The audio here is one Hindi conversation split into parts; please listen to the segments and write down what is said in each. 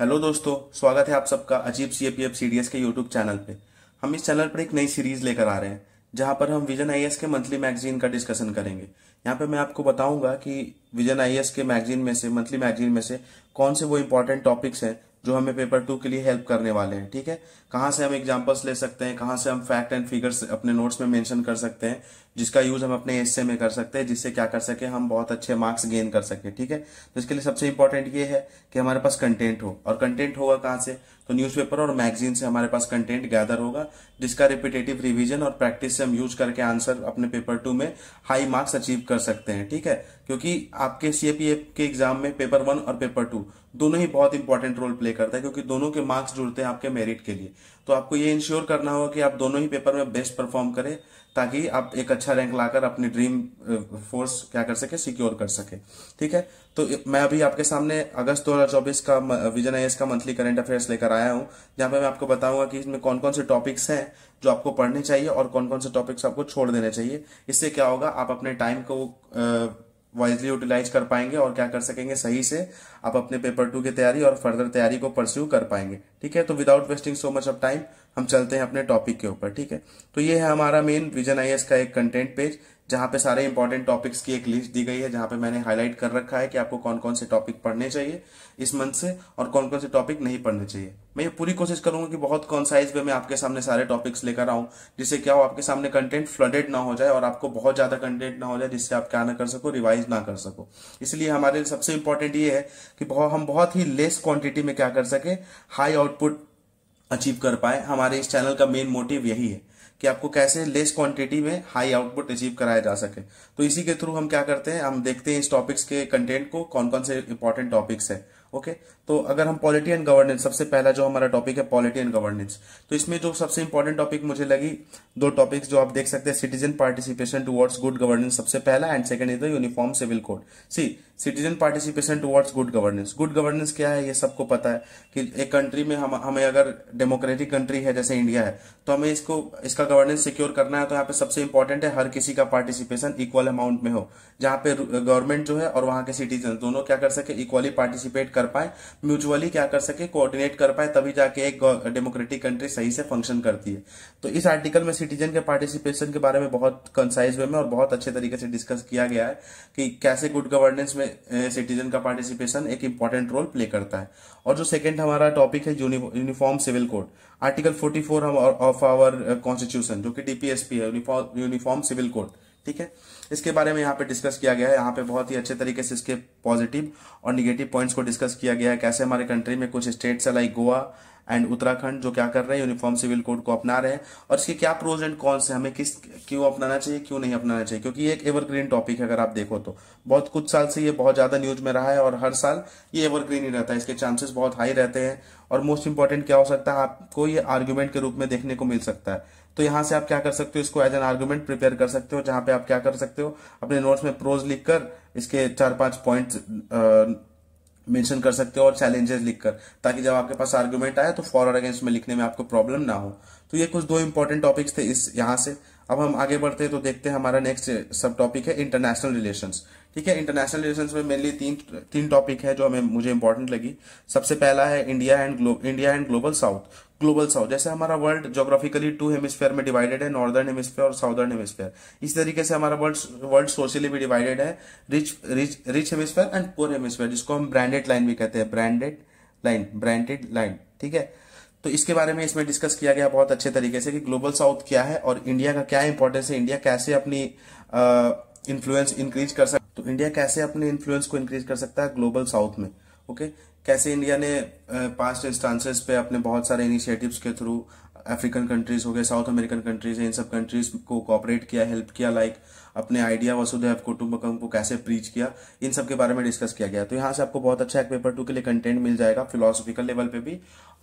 हेलो दोस्तों स्वागत है आप सबका अजीब सी एपीएफ सी डी एस के यूट्यूब चैनल पे हम इस चैनल पर एक नई सीरीज लेकर आ रहे हैं जहां पर हम विजन आई के मंथली मैगजीन का डिस्कशन करेंगे यहाँ पे मैं आपको बताऊंगा कि विजन आई के मैगजीन में से मंथली मैगजीन में से कौन से वो इंपॉर्टेंट टॉपिक्स हैं जो हमें पेपर टू के लिए हेल्प करने वाले हैं ठीक है कहाँ से हम एग्जाम्पल्स ले सकते हैं कहाँ से हम फैक्ट एंड फिगर्स अपने नोट्स में मैंशन कर सकते हैं जिसका यूज हम अपने एस में कर सकते हैं जिससे क्या कर सके हम बहुत अच्छे मार्क्स गेन कर सके ठीक है तो इसके लिए सबसे इंपॉर्टेंट ये है कि हमारे पास कंटेंट हो और कंटेंट होगा कहाँ से तो न्यूज़पेपर और मैगजीन से हमारे पास कंटेंट गैदर होगा जिसका रिपीटेटिव रिवीजन और प्रैक्टिस से हम यूज करके आंसर अपने पेपर टू में हाई मार्क्स अचीव कर सकते हैं ठीक है क्योंकि आपके सी के एग्जाम में पेपर वन और पेपर टू दोनों ही बहुत इंपॉर्टेंट रोल प्ले करता है क्योंकि दोनों के मार्क्स जुड़ते हैं आपके मेरिट के लिए तो आपको ये इंश्योर करना होगा कि आप दोनों ही पेपर में बेस्ट परफॉर्म करें ताकि आप एक अच्छा रैंक लाकर अपनी ड्रीम फोर्स क्या कर सके सिक्योर कर सके ठीक है तो मैं अभी आपके सामने अगस्त 2024 का विजन आई का मंथली करंट अफेयर्स लेकर आया हूं जहां पे मैं आपको बताऊंगा कि इसमें कौन कौन से टॉपिक्स हैं जो आपको पढ़ने चाहिए और कौन कौन से टॉपिक्स आपको छोड़ देने चाहिए इससे क्या होगा आप अपने टाइम को आ, वाइजली यूटिलाइज कर पाएंगे और क्या कर सकेंगे सही से आप अपने पेपर टू की तैयारी और फर्दर तैयारी को परस्यू कर पाएंगे ठीक है तो without wasting so much of time हम चलते हैं अपने टॉपिक के ऊपर ठीक है तो ये है हमारा मेन विजन आई का एक कंटेंट पेज जहां पे सारे इंपॉर्टेंट टॉपिक्स की एक लिस्ट दी गई है जहां पे मैंने हाईलाइट कर रखा है कि आपको कौन कौन से टॉपिक पढ़ने चाहिए इस मंथ से और कौन कौन से टॉपिक नहीं पढ़ने चाहिए मैं ये पूरी कोशिश करूंगा कि बहुत कॉन्साइज वे में आपके सामने सारे टॉपिक्स लेकर आऊं जिससे क्या हो आपके सामने कंटेंट फ्लडेड ना हो जाए और आपको बहुत ज्यादा कंटेंट ना हो जाए जिससे आप क्या ना कर सको रिवाइज ना कर सको इसलिए हमारे सबसे इंपॉर्टेंट ये है कि हम बहुत ही लेस क्वांटिटी में क्या कर सके हाई आउटपुट अचीव कर पाए हमारे इस चैनल का मेन मोटिव यही है कि आपको कैसे लेस क्वांटिटी में हाई आउटपुट अचीव कराया जा सके तो इसी के थ्रू हम क्या करते हैं हम देखते हैं इस टॉपिक्स के कंटेंट को कौन कौन से इंपॉर्टेंट टॉपिक्स है ओके okay? तो अगर हम पॉलिटी एंड गवर्नेंस सबसे पहला जो हमारा टॉपिक है पॉलिटी एंड गवर्नेंस तो इसमें जो सबसे इंपॉर्टेंट टॉपिक मुझे लगी दो टॉपिक्स जो आप देख सकते हैं citizen participation towards good governance सबसे पहला and second is the uniform civil code see citizen participation towards good governance good governance क्या है ये सबको पता है कि एक कंट्री में हम हमें अगर डेमोक्रेटिक कंट्री है जैसे इंडिया है तो हमें इसको इसका गवर्नेंस सिक्योर करना है तो यहाँ पे सबसे इंपॉर्टेंट है हर किसी का पार्टिसिपेशन इक्वल अमाउंट में हो जहाँ पे गवर्नमेंट जो है और वहां के सिटीजन दोनों क्या कर सके इक्वली पार्टिसिपेट कर पाए म्यूचुअली क्या कर सके कोऑर्डिनेट कर पाए तभी जाके एक डेमोक्रेटिक कंट्री सही से फंक्शन करती है तो इस आर्टिकल में सिटीजन के पार्टिसिपेशन के बारे में बहुत कंसाइज वे में और बहुत अच्छे तरीके से डिस्कस किया गया है कि कैसे गुड गवर्नेंस में सिटीजन का पार्टिसिपेशन एक इम्पॉर्टेंट रोल प्ले करता है और जो सेकंड हमारा टॉपिक है uniform civil code article 44 of our constitution जो कि डीपीएसपी है यूनिफॉर्म सिविल कोड ठीक है इसके बारे में यहाँ पे डिस्कस किया गया है यहाँ पे बहुत ही अच्छे तरीके से इसके पॉजिटिव और निगेटिव पॉइंट्स को डिस्कस किया गया है कैसे हमारे कंट्री में कुछ स्टेट्स है लाइक गोवा एंड उत्तराखंड जो क्या कर रहे हैं यूनिफॉर्म सिविल कोड को अपना रहे हैं और इसके क्या प्रोज एंड कॉन्स है हमें किस क्यों अपनाना चाहिए क्यों नहीं अपनाना चाहिए क्योंकि ये एक एवरग्रीन टॉपिक है अगर आप देखो तो बहुत कुछ साल से ये बहुत ज्यादा न्यूज में रहा है और हर साल ये एवरग्रीन ही रहता है इसके चांसेस बहुत हाई रहते हैं और मोस्ट इंपॉर्टेंट क्या हो सकता है आपको ये आर्ग्यूमेंट के रूप में देखने को मिल सकता है तो यहाँ से आप क्या कर सकते हो इसको एज एन आर्ग्यूमेंट प्रिपेयर कर सकते हो जहां पे आप क्या कर सकते हो अपने नोट्स में प्रोज लिखकर इसके चार पांच पॉइंट मेंशन कर सकते हो और चैलेंजेस लिखकर ताकि जब आपके पास आर्ग्यूमेंट आए तो फॉर और अगेंस्ट में लिखने में आपको प्रॉब्लम ना हो तो ये कुछ दो इंपॉर्टेंट टॉपिक्स थे इस यहाँ से अब हम आगे बढ़ते हैं तो देखते हैं हमारा नेक्स्ट सब टॉपिक है इंटरनेशनल रिलेशंस ठीक है इंटरनेशनल रिलेशंस में मेनली तीन तीन टॉपिक है जो हमें मुझे इंपॉर्टेंट लगी सबसे पहला है India and globe India and global south global south जैसे हमारा वर्ल्ड जोग्राफिकली टू हेमिस्फेयर में डिवाइडेड है नॉर्दर्न हेमिस्फेयर और साउदर्न हेमिस्फेयर इस तरीके से हमारा वर्ल्ड वर्ल्ड सोशली भी डिवाइडेड है rich rich rich hemisphere and poor hemisphere जिसको हम ब्रांडेड लाइन भी कहते हैं ब्रांडेड लाइन ब्रांडेड लाइन ठीक है तो इसके बारे में इसमें डिस्कस किया गया बहुत अच्छे तरीके से कि ग्लोबल साउथ क्या है और इंडिया का क्या इंपॉर्टेंस है इंडिया कैसे अपनी इन्फ्लुएंस इंक्रीज कर सकता तो इंडिया कैसे अपने इन्फ्लुएंस को इंक्रीज कर सकता है ग्लोबल साउथ में ओके okay? कैसे इंडिया ने पास्ट इंस्टांसेस पे अपने बहुत सारे इनिशिएटिव्स के थ्रू अफ्रीकन कंट्रीज हो गए साउथ अमेरिकन कंट्रीज इन सब कंट्रीज को कॉपरेट किया हेल्प किया लाइक like, अपने आइडिया वसुदेव कुटुम्बकम को कैसे प्रीच किया इन सब के बारे में डिस्कस किया गया तो यहाँ से आपको बहुत अच्छा एक पेपर टू के लिए कंटेंट मिल जाएगा फिलोसफिकल लेवल पे भी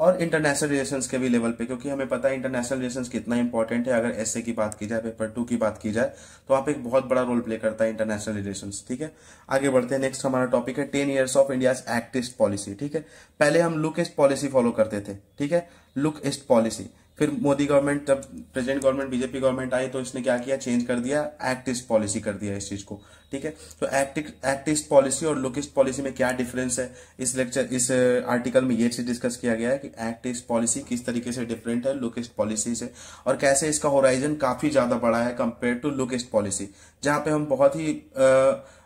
और इंटरनेशनल रिलेशन के भी लेवल पे क्योंकि हमें पता है इंटरनेशनल रिलेशन कितना इंपॉर्टेंट है अगर एसए की बात की जाए पेपर टू की बात की जाए तो आप एक बहुत बड़ा रोल प्ले करता है इंटरनेशनल रिलेशन ठीक है आगे बढ़ते हैं नेक्स्ट हमारा टॉपिक है ten years of India act east policy ठीक है पहले हम लुक एस्ट पॉलिसी फॉलो करते थे ठीक है लुक एस्ट पॉलिसी फिर मोदी गवर्नमेंट जब प्रेजेंट गवर्नमेंट बीजेपी गवर्नमेंट आई तो इसने क्या किया चेंज कर दिया एक्ट इस्ट पॉलिसी कर दिया इस चीज को ठीक है तो एक्ट एक्ट इस्ट पॉलिसी और लुकिस्ट पॉलिसी में क्या डिफरेंस है इस लेक्चर इस आर्टिकल uh, में ये चीज डिस्कस किया गया है कि एक्ट इस्ट पॉलिसी किस तरीके से डिफरेंट है लुकिस्ट पॉलिसी से और कैसे इसका होराइजन काफी ज्यादा बड़ा है कंपेयर टू लुकिस्ट पॉलिसी जहां पे हम बहुत ही आ, uh,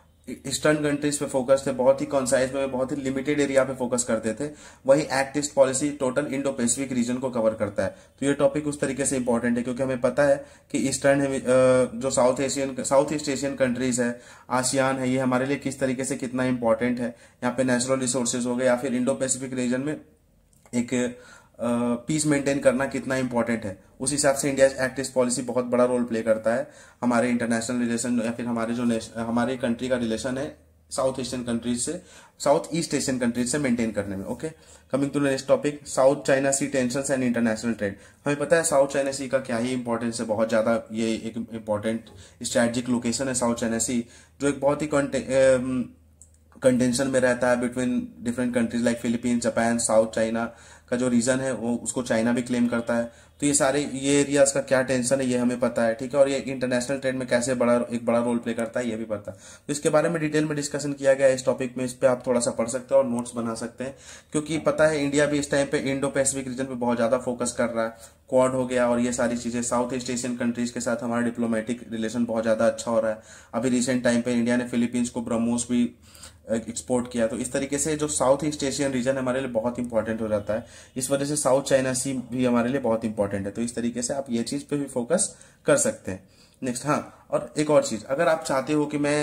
ईस्टर्न कंट्रीज पे फोकस थे बहुत ही कॉन्साइज में बहुत ही लिमिटेड एरिया पे फोकस करते थे वही act east policy total Indo Pacific region को कवर करता है तो ये टॉपिक उस तरीके से इंपॉर्टेंट है क्योंकि हमें पता है कि ईस्टर्न जो south Asian south east Asian countries है आसियान है ये हमारे लिए किस तरीके से कितना इंपॉर्टेंट है यहाँ पे नेचुरल रिसोर्सेज हो गए या फिर इंडो पैसिफिक रीजन में एक पीस मेंटेन करना कितना इंपॉर्टेंट है उस हिसाब से इंडिया एक्ट ईस्ट पॉलिसी बहुत बड़ा रोल प्ले करता है हमारे इंटरनेशनल रिलेशन या फिर हमारे जो हमारे कंट्री का रिलेशन है साउथ एशियन कंट्रीज से साउथ ईस्ट एशियन कंट्रीज से मेंटेन करने में okay coming to next topic South China Sea tension and international trade हमें पता है साउथ चाइना सी का क्या ही इंपॉर्टेंस है बहुत ज़्यादा ये एक इंपॉर्टेंट स्ट्रेटजिक लोकेशन है साउथ चाइना सी जो एक बहुत ही कंटेंशन में रहता है between different countries like Philippines Japan South China का जो रीजन है वो उसको चाइना भी क्लेम करता है तो ये सारे ये एरियाज का क्या टेंशन है ये हमें पता है ठीक है और ये इंटरनेशनल ट्रेड में कैसे बड़ा एक बड़ा रोल प्ले करता है ये भी पता है तो इसके बारे में डिटेल में डिस्कशन किया गया है इस टॉपिक में इस पर आप थोड़ा सा पढ़ सकते हो और नोट्स बना सकते हैं क्योंकि पता है इंडिया भी इस टाइम पे इंडो पैसिफिक रीजन पर बहुत ज्यादा फोकस कर रहा है क्वाड हो गया और ये सारी चीजें साउथ ईस्ट एशियन कंट्रीज के साथ हमारा डिप्लोमेटिक रिलेशन बहुत ज्यादा अच्छा हो रहा है अभी रिसेंट टाइम पे इंडिया ने फिलीपींस को ब्रह्मोस भी एक्सपोर्ट किया तो इस तरीके से जो साउथ ईस्ट एशियन रीजन हमारे लिए बहुत इंपॉर्टेंट हो जाता है इस वजह से साउथ चाइना सी भी हमारे लिए बहुत इंपॉर्टेंट इंपॉर्टेंट है तो इस तरीके से आप ये चीज़ पे भी फोकस कर सकते हैं नेक्स्ट हाँ और एक और चीज़ अगर आप चाहते हो कि मैं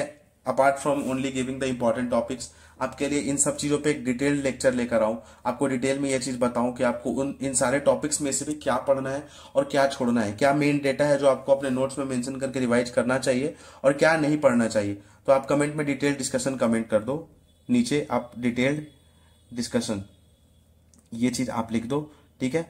apart from only giving the important topics आपके लिए इन सब चीज़ों पे एक डिटेल्ड लेक्चर लेकर आऊं आपको डिटेल में ये चीज़ बताऊं कि आपको उन इन सारे टॉपिक्स में से भी क्या पढ़ना है और क्या छोड़ना है क्या मेन डेटा है जो आपको अपने नोट्स में मेंशन करके रिवाइज करना चाहिए और क्या नहीं पढ़ना चाहिए तो आप कमेंट में डिटेल डिस्कशन कमेंट कर दो नीचे आप डिटेल्ड डिस्कशन ये चीज़ आप लिख दो ठीक है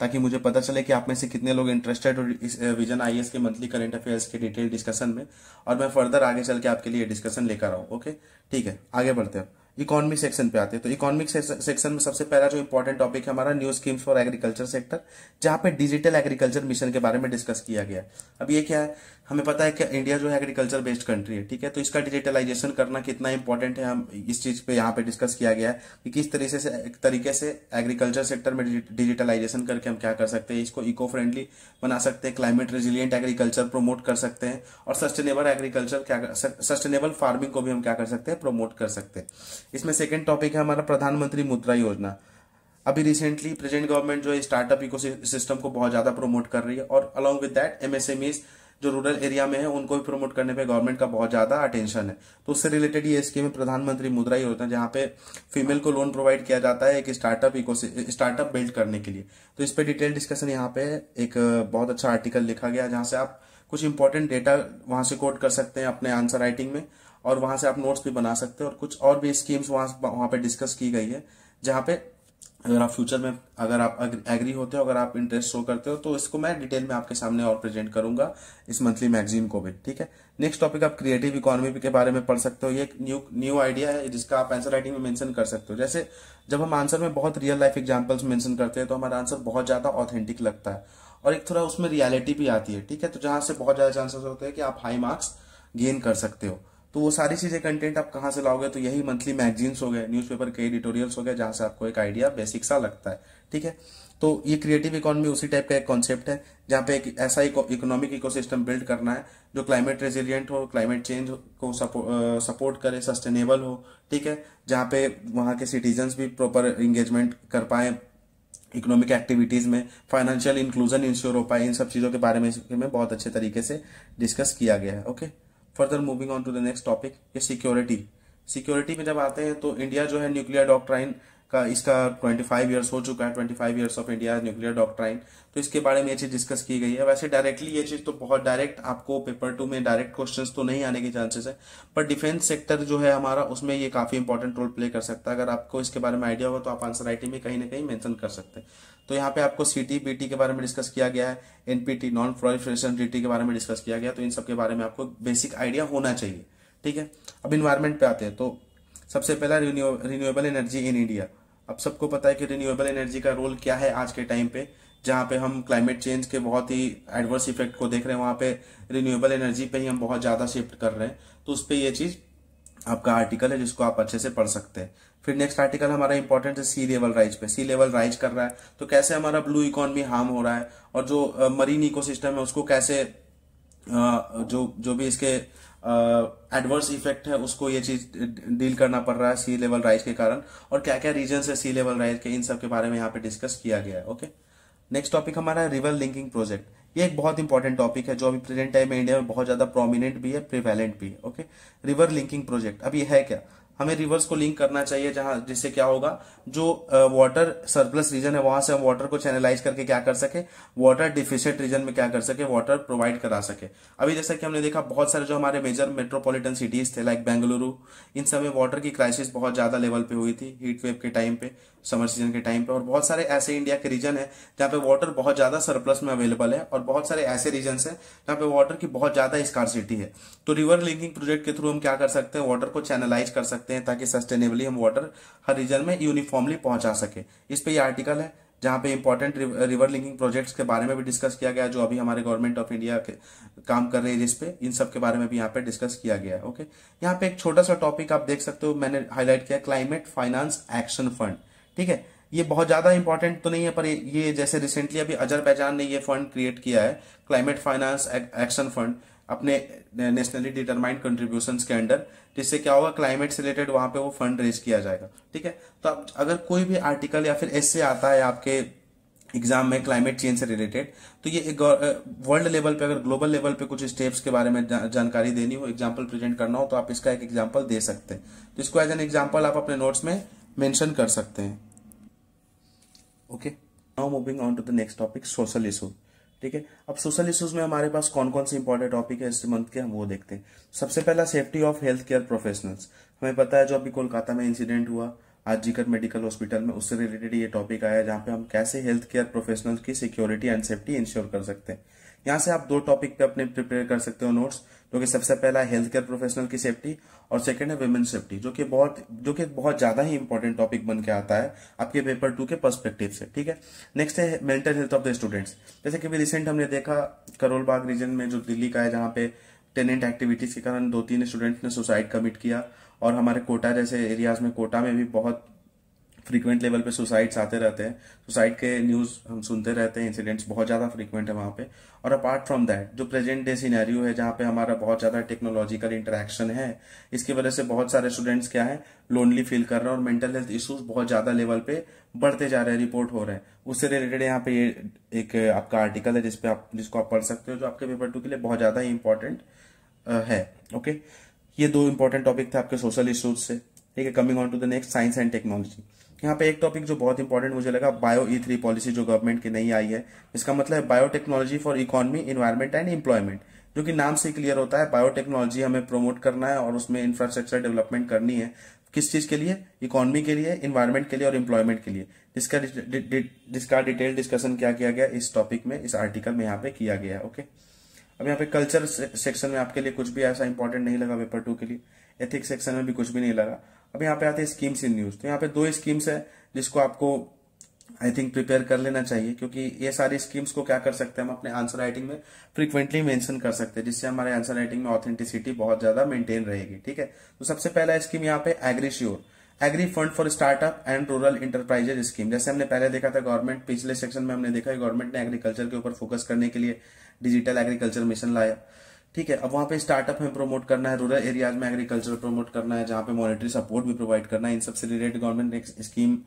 ताकि मुझे पता चले कि आप में से कितने लोग इंटरेस्टेड और इस विजन आई के मंथली करंट अफेयर्स के डिटेल डिस्कशन में और मैं फर्दर आगे चल के आपके लिए डिस्कशन लेकर आऊँ ओके ठीक है आगे बढ़ते हैं इकोनॉमिक सेक्शन पे आते हैं तो इकोनॉमिक सेक्शन में सबसे पहला जो इंपॉर्टेंट टॉपिक है हमारा new schemes for agriculture sector जहां पे डिजिटल एग्रीकल्चर मिशन के बारे में डिस्कस किया गया अब ये क्या है हमें पता है कि इंडिया जो है एग्रीकल्चर बेस्ड कंट्री है ठीक है तो इसका डिजिटलाइजेशन करना कितना इंपॉर्टेंट है हम इस चीज पे यहाँ पे डिस्कस किया गया है कि किस तरीके से तरीके से एग्रीकल्चर सेक्टर में डिजिटलाइजेशन करके हम क्या कर सकते हैं इसको इको फ्रेंडली बना सकते हैं क्लाइमेट रेजिलियंट एग्रीकल्चर प्रोमोट कर सकते हैं और सस्टेनेबल एग्रीकल्चर क्या सस्टेनेबल फार्मिंग को भी हम क्या कर सकते हैं प्रोमोट कर सकते हैं इसमें सेकेंड टॉपिक है हमारा प्रधानमंत्री मुद्रा योजना अभी रिसेंटली प्रेजेंट गवर्नमेंट जो है स्टार्टअप इको सिस्टम को बहुत ज्यादा प्रमोट कर रही है और अलॉन्ग विद दैट एमएसएमईज जो रूरल एरिया में है उनको भी प्रमोट करने पे गवर्नमेंट का बहुत ज्यादा अटेंशन है तो उससे रिलेटेड ये स्कीम है प्रधानमंत्री मुद्रा योजना जहाँ पे फीमेल को लोन प्रोवाइड किया जाता है एक स्टार्टअप इको स्टार्टअप बिल्ड करने के लिए तो इस पर डिटेल डिस्कशन यहाँ पे एक बहुत अच्छा आर्टिकल लिखा गया जहाँ से आप कुछ इंपॉर्टेंट डेटा वहां से कोट कर सकते हैं अपने आंसर राइटिंग में और वहां से आप नोट्स भी बना सकते हो और कुछ और भी स्कीम्स वहां वहां पर डिस्कस की गई है जहां पे अगर आप फ्यूचर में अगर आप एग्री होते हो अगर आप इंटरेस्ट शो करते हो तो इसको मैं डिटेल में आपके सामने और प्रेजेंट करूंगा इस मंथली मैगजीन को भी ठीक है नेक्स्ट टॉपिक आप क्रिएटिव इकोनॉमी के बारे में पढ़ सकते हो ये एक न्यू न्यू आइडिया है जिसका आप आंसर राइटिंग में मेंशन कर सकते हो जैसे जब हम आंसर में बहुत रियल लाइफ एग्जाम्पल्स मेंशन करते हैं तो हमारा आंसर बहुत ज्यादा ऑथेंटिक लगता है और एक थोड़ा उसमें रियलिटी भी आती है ठीक है तो जहां से बहुत ज्यादा चांसेस होते हैं कि आप हाई मार्क्स गेन कर सकते हो तो वो सारी चीज़ें कंटेंट आप कहाँ से लाओगे तो यही मंथली मैगजीन्स हो गए न्यूज़पेपर के एडिटोरियल्स हो गए जहाँ से आपको एक आइडिया बेसिक सा लगता है ठीक है तो ये क्रिएटिव इकोनॉमी उसी टाइप का एक कॉन्सेप्ट है जहाँ पे एक ऐसा इकोनॉमिक सिस्टम बिल्ड करना है जो क्लाइमेट रेजिलियंट हो क्लाइमेट चेंज को सपो, सपोर्ट करे सस्टेनेबल हो ठीक है जहाँ पे वहाँ के सिटीजन्स भी प्रॉपर इंगेजमेंट कर पाए इकोनॉमिक एक्टिविटीज़ में फाइनेंशियल इंक्लूजन इंश्योर हो पाए इन सब चीज़ों के बारे में में बहुत अच्छे तरीके से डिस्कस किया गया है okay further moving on to the next topic ये सिक्योरिटी सिक्योरिटी में जब आते हैं तो इंडिया जो है न्यूक्लियर डॉक्ट्राइन का इसका 25 इयर्स हो चुका है 25 years of India nuclear doctrine तो इसके बारे में ये चीज डिस्कस की गई है वैसे डायरेक्टली ये चीज तो बहुत डायरेक्ट आपको पेपर टू में डायरेक्ट क्वेश्चन तो नहीं आने के चांसेस है पर डिफेंस सेक्टर जो है हमारा उसमें ये काफी इंपॉर्टेंट रोल प्ले कर सकता है अगर आपको इसके बारे में आइडिया होगा तो आप आंसर राइटिंग में कहीं ना कहीं मैंशन कर सकते हैं तो यहाँ पे आपको सी टी के बारे में डिस्कस किया गया है एनपीटी नॉन प्रोलिफ्रेशन ट्रीटी के बारे में डिस्कस किया गया तो इन सब के बारे में आपको बेसिक आइडिया होना चाहिए ठीक है अब इन्वायरमेंट पे आते हैं तो सबसे पहला रिन्यूएबल एनर्जी इन इंडिया अब सबको पता है कि रिन्यूएबल एनर्जी का रोल क्या है आज के टाइम पे जहाँ पे हम क्लाइमेट चेंज के बहुत ही एडवर्स इफेक्ट को देख रहे हैं वहाँ पे रिन्यूएबल एनर्जी पे ही हम बहुत ज़्यादा शिफ्ट कर रहे हैं तो उस पर यह चीज़ आपका आर्टिकल है जिसको आप अच्छे से पढ़ सकते हैं फिर नेक्स्ट आर्टिकल हमारा इंपॉर्टेंट है सी लेवल राइज पे सी लेवल राइज कर रहा है तो कैसे हमारा ब्लू इकोनॉमी हार्म हो रहा है और जो मरीन इकोसिस्टम है उसको कैसे जो जो भी इसके एडवर्स इफेक्ट है उसको ये चीज डील करना पड़ रहा है सी लेवल राइज के कारण और क्या क्या रीजन है सी लेवल राइज के इन सब के बारे में यहाँ पे डिस्कस किया गया है ओके नेक्स्ट टॉपिक हमारा है रिवर लिंकिंग प्रोजेक्ट ये एक बहुत इंपॉर्टेंट टॉपिक है जो अभी प्रेजेंट टाइम में इंडिया में बहुत ज्यादा प्रोमिनेंट भी है प्रिवेलेंट भी है ओके रिवर लिंकिंग प्रोजेक्ट अब ये है क्या हमें रिवर्स को लिंक करना चाहिए जहां जिससे क्या होगा जो वाटर सरप्लस रीजन है वहां से हम वाटर को चैनलाइज करके क्या कर सके वाटर डिफिशियंट रीजन में क्या कर सके वाटर प्रोवाइड करा सके अभी जैसा कि हमने देखा बहुत सारे जो हमारे मेजर मेट्रोपॉलिटन सिटीज थे लाइक बेंगलुरु इन सब में वाटर की क्राइसिस बहुत ज्यादा लेवल पे हुई थी हीट वेव के टाइम पे समर सीजन के टाइम पे और बहुत सारे ऐसे इंडिया के रीजन है जहाँ पे वाटर बहुत ज़्यादा सरप्लस में अवेलेबल है और बहुत सारे ऐसे रीजन है जहाँ पे वाटर की बहुत ज़्यादा स्कारसिटी है तो रिवर लिंकिंग प्रोजेक्ट के थ्रू हम क्या कर सकते हैं वाटर को चैनलाइज कर सकते हैं ताकि सस्टेनेबली हम वाटर हर रीजन में यूनिफॉर्मली पहुंचा सके इस पर यह आर्टिकल है जहाँ पे इंपॉर्टेंट रिवर लिंकिंग प्रोजेक्ट्स के बारे में भी डिस्कस किया गया जो अभी हमारे गवर्नमेंट ऑफ इंडिया के काम कर रही है जिसपे इन सब के बारे में भी यहाँ पे डिस्कस किया गया है ओके यहाँ पे एक छोटा सा टॉपिक आप देख सकते हो मैंने हाईलाइट किया क्लाइमेट फाइनेंस एक्शन फंड ठीक है ये बहुत ज़्यादा इंपॉर्टेंट तो नहीं है पर ये जैसे रिसेंटली अभी अजर बैजान ने ये फंड क्रिएट किया है क्लाइमेट फाइनेंस एक्शन फंड अपने नेशनली डिटरमाइंड कंट्रीब्यूशंस के अंडर जिससे क्या होगा क्लाइमेट से रिलेटेड वहां पे वो फंड रेज किया जाएगा ठीक है तो आप अगर कोई भी आर्टिकल या फिर ऐसे आता है आपके एग्जाम में क्लाइमेट चेंज से रिलेटेड तो ये वर्ल्ड लेवल पे अगर ग्लोबल लेवल पे कुछ स्टेप्स के बारे में जानकारी देनी हो एग्जाम्पल प्रेजेंट करना हो तो आप इसका एक एग्जाम्पल दे सकते हैं तो इसको एज एन एग्जाम्पल आप अपने नोट्स में मैंशन कर सकते हैं okay now moving on to the next topic social issue ठीक है अब सोशल इशूज में हमारे पास कौन कौन से इंपॉर्टेंट टॉपिक है इस मंथ के हम वो देखते हैं सबसे पहला safety of health care professionals हमें पता है जो अभी कोलकाता में इंसिडेंट हुआ आज जीकर मेडिकल हॉस्पिटल में उससे रिलेटेड ये टॉपिक आया जहाँ पे हम कैसे हेल्थ केयर प्रोफेशनल्स की सिक्योरिटी एंड सेफ्टी इंश्योर कर सकते हैं यहाँ से आप दो टॉपिक पे अपने प्रिपेयर कर सकते हो नोट्स जो कि सबसे पहला हेल्थ केयर प्रोफेशनल की सेफ्टी और सेकंड है वेमेन सेफ्टी जो कि बहुत जो कि बहुत ज्यादा ही इंपॉर्टेंट टॉपिक बन के आता है आपके पेपर टू के पर्सपेक्टिव से ठीक है नेक्स्ट है mental health of the students जैसे कि रिसेंट हमने देखा करोल बाग रीजन में जो दिल्ली का है जहां पे टेनेंट एक्टिविटीज के कारण दो तीन स्टूडेंट्स ने सुसाइड कमिट किया और हमारे कोटा जैसे एरियाज में कोटा में भी बहुत फ्रीक्वेंट लेवल पे सुसाइड्स आते रहते हैं सुसाइड के न्यूज़ हम सुनते रहते हैं इंसिडेंट्स बहुत ज़्यादा फ्रीक्वेंट है वहाँ पे और अपार्ट फ्रॉम दैट जो प्रेजेंट डे सिनेरियो है जहां पे हमारा बहुत ज़्यादा टेक्नोलॉजिकल इंटरेक्शन है इसकी वजह से बहुत सारे स्टूडेंट्स क्या है लोनली फील कर रहे हैं और मेंटल हेल्थ इशूज बहुत ज़्यादा लेवल पे बढ़ते जा रहे हैं रिपोर्ट हो रहे हैं उससे रिलेटेड यहाँ पे ये एक आपका आर्टिकल है जिसपे आप जिसको आप पढ़ सकते हो जो आपके पेपर टू के लिए बहुत ज़्यादा इंपॉर्टेंट है ओके ये दो इंपॉर्टेंट टॉपिक थे आपके सोशल इश्यूज से ठीक है coming on to the next science and technology यहाँ पे एक टॉपिक जो बहुत इंपॉर्टेंट मुझे लगा बायो ई थ्री पॉलिसी जो गवर्नमेंट की नई आई है इसका मतलब है biotechnology for economy environment and employment जो कि नाम से क्लियर होता है बायोटेक्नोलॉजी हमें प्रमोट करना है और उसमें इंफ्रास्ट्रक्चर डेवलपमेंट करनी है किस चीज के लिए इकोनॉमी के लिए इन्वायरमेंट के लिए और इम्प्लॉयमेंट के लिए जिसका जिसका डिटेल डिस्कशन क्या किया गया इस टॉपिक में इस आर्टिकल में यहाँ पे किया गया है ओके अब यहाँ पे कल्चर सेक्शन में आपके लिए कुछ भी ऐसा इंपॉर्टेंट नहीं लगा पेपर टू के लिए एथिक्स सेक्शन में भी कुछ भी नहीं लगा अब यहाँ पे आते हैं स्कीम्स इन न्यूज तो यहाँ पे दो स्कीम्स है जिसको आपको आई थिंक प्रिपेयर कर लेना चाहिए क्योंकि ये सारी स्कीम्स को क्या कर सकते हैं हम अपने आंसर राइटिंग में फ्रीक्वेंटली मेंशन कर सकते हैं जिससे हमारे आंसर राइटिंग में ऑथेंटिसिटी बहुत ज्यादा मेंटेन रहेगी ठीक है तो सबसे पहला स्कीम यहाँ पे AgriSURE agri fund for startup and rural enterprises scheme जैसे हमने पहले देखा था गवर्नमेंट पिछले सेक्शन में हमने देखा गवर्नमेंट ने एग्रीकल्चर के ऊपर फोकस करने के लिए डिजिटल एग्रीकल्चर मिशन लाया ठीक है अब वहां पे स्टार्टअप हमें प्रमोट करना है रूरल एरियाज में एग्रीकल्चर प्रमोट करना है जहां पे मॉनिटरी सपोर्ट भी प्रोवाइड करना है इन सबसे रिलेटेड गवर्नमेंट ने स्कीम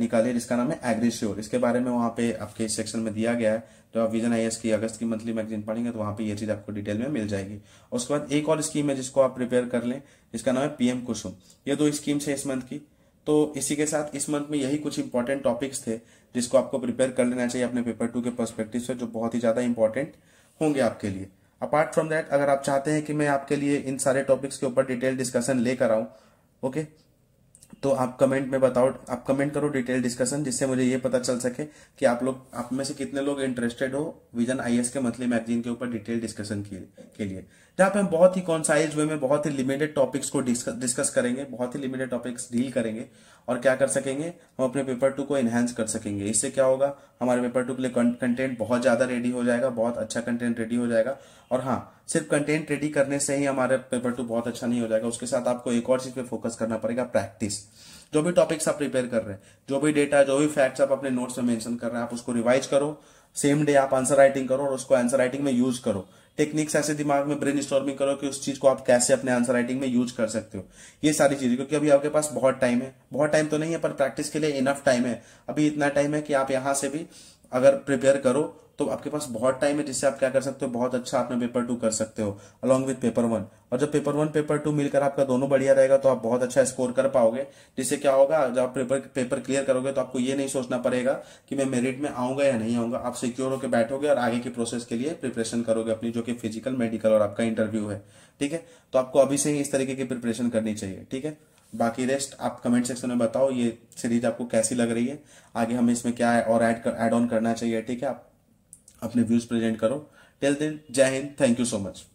निकाली है जिसका नाम है एग्रीश्योर इसके बारे में वहां पे आपके इस सेक्शन में दिया गया है तो आप विजन आई की अगस्त की मंथली मैगजीन पढ़ेंगे तो वहां पर ये चीज आपको डिटेल में मिल जाएगी उसके बाद एक और स्कीम है जिसको आप प्रिपेयर कर लें जिसका नाम है पीएम कुसुम ये दो स्कीम्स है इस मंथ की तो इसी के साथ इस मंथ में यही कुछ इंपॉर्टेंट टॉपिक्स थे जिसको आपको प्रिपेयर कर लेना चाहिए अपने पेपर टू के परस्पेक्टिव से जो बहुत ही ज्यादा इंपॉर्टेंट होंगे आपके लिए अपार्ट फ्रॉम दैट अगर आप चाहते हैं कि मैं आपके लिए इन सारे टॉपिक्स के ऊपर डिटेल डिस्कशन लेकर आऊँ ओके तो आप कमेंट में बताओ आप कमेंट करो डिटेल डिस्कशन जिससे मुझे ये पता चल सके कि आप लोग आप में से कितने लोग इंटरेस्टेड हो विजन आईएएस के मंथली मैगजीन के ऊपर डिटेल डिस्कशन के लिए जहां पे हम बहुत ही कॉन्साइज वे में बहुत ही लिमिटेड टॉपिक्स को डिस्कस करेंगे बहुत ही लिमिटेड टॉपिक्स डील करेंगे और क्या कर सकेंगे हम अपने पेपर टू को एनहेंस कर सकेंगे इससे क्या होगा हमारे पेपर टू के लिए कंटेंट बहुत ज़्यादा रेडी हो जाएगा बहुत अच्छा कंटेंट रेडी हो जाएगा और हाँ सिर्फ कंटेंट रेडी करने से ही हमारे पेपर टू बहुत अच्छा नहीं हो जाएगा उसके साथ आपको एक और चीज़ पे फोकस करना पड़ेगा प्रैक्टिस जो भी टॉपिक्स आप प्रिपेयर कर रहे हैं जो भी डेटा जो भी फैक्ट्स आप अपने नोट्स में मेंशन कर रहे हैं आप उसको रिवाइज करो सेम डे आप आंसर राइटिंग करो और उसको आंसर राइटिंग में यूज करो टेक्निक्स ऐसे दिमाग में ब्रेन स्टॉर्मिंग करो कि उस चीज को आप कैसे अपने आंसर राइटिंग में यूज कर सकते हो ये सारी चीजें क्योंकि अभी आपके पास बहुत टाइम है बहुत टाइम तो नहीं है पर प्रैक्टिस के लिए इनफ टाइम है अभी इतना टाइम है कि आप यहां से भी अगर प्रिपेयर करो तो आपके पास बहुत टाइम है जिससे आप क्या कर सकते हो बहुत अच्छा आप में पेपर टू कर सकते हो अलॉन्ग विद पेपर वन और जब पेपर वन पेपर टू मिलकर आपका दोनों बढ़िया रहेगा तो आप बहुत अच्छा स्कोर कर पाओगे जिससे क्या होगा जब आप पेपर पेपर क्लियर करोगे तो आपको ये नहीं सोचना पड़ेगा कि मैं मेरिट में आऊंगा या नहीं आऊंगा आप सिक्योर होकर बैठोगे और आगे की प्रोसेस के लिए प्रिपरेशन करोगे अपनी जो कि फिजिकल मेडिकल और आपका इंटरव्यू है ठीक है तो आपको अभी से ही इस तरीके की प्रिपरेशन करनी चाहिए ठीक है बाकी रेस्ट आप कमेंट सेक्शन में बताओ ये सीरीज आपको कैसी लग रही है आगे हमें इसमें क्या है और ऐड कर ऐड ऑन करना चाहिए ठीक है आप अपने व्यूज प्रेजेंट करो टिल देन जय हिंद थैंक यू सो मच